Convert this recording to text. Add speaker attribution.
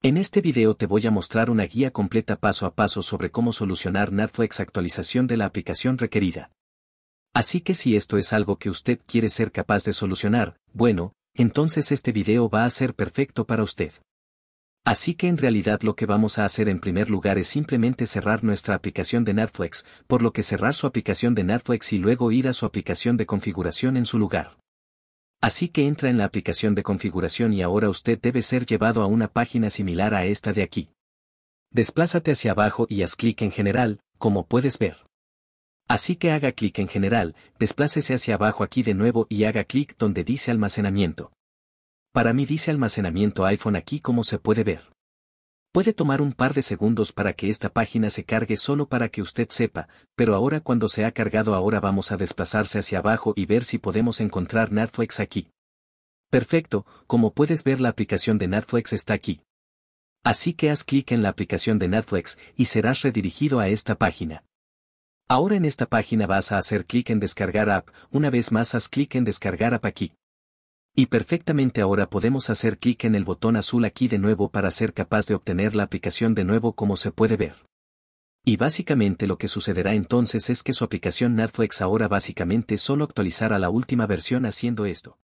Speaker 1: En este video te voy a mostrar una guía completa paso a paso sobre cómo solucionar Netflix actualización de la aplicación requerida. Así que si esto es algo que usted quiere ser capaz de solucionar, bueno, entonces este video va a ser perfecto para usted. Así que en realidad lo que vamos a hacer en primer lugar es simplemente cerrar nuestra aplicación de Netflix, por lo que cerrar su aplicación de Netflix y luego ir a su aplicación de configuración en su lugar. Así que entra en la aplicación de configuración y ahora usted debe ser llevado a una página similar a esta de aquí. Desplázate hacia abajo y haz clic en general, como puedes ver. Así que haga clic en general, desplácese hacia abajo aquí de nuevo y haga clic donde dice almacenamiento. Para mí dice almacenamiento iPhone aquí como se puede ver. Puede tomar un par de segundos para que esta página se cargue solo para que usted sepa, pero ahora cuando se ha cargado ahora vamos a desplazarse hacia abajo y ver si podemos encontrar Netflix aquí. Perfecto, como puedes ver la aplicación de Netflix está aquí. Así que haz clic en la aplicación de Netflix y serás redirigido a esta página. Ahora en esta página vas a hacer clic en descargar app, una vez más haz clic en descargar app aquí. Y perfectamente ahora podemos hacer clic en el botón azul aquí de nuevo para ser capaz de obtener la aplicación de nuevo como se puede ver. Y básicamente lo que sucederá entonces es que su aplicación Netflix ahora básicamente solo actualizará la última versión haciendo esto.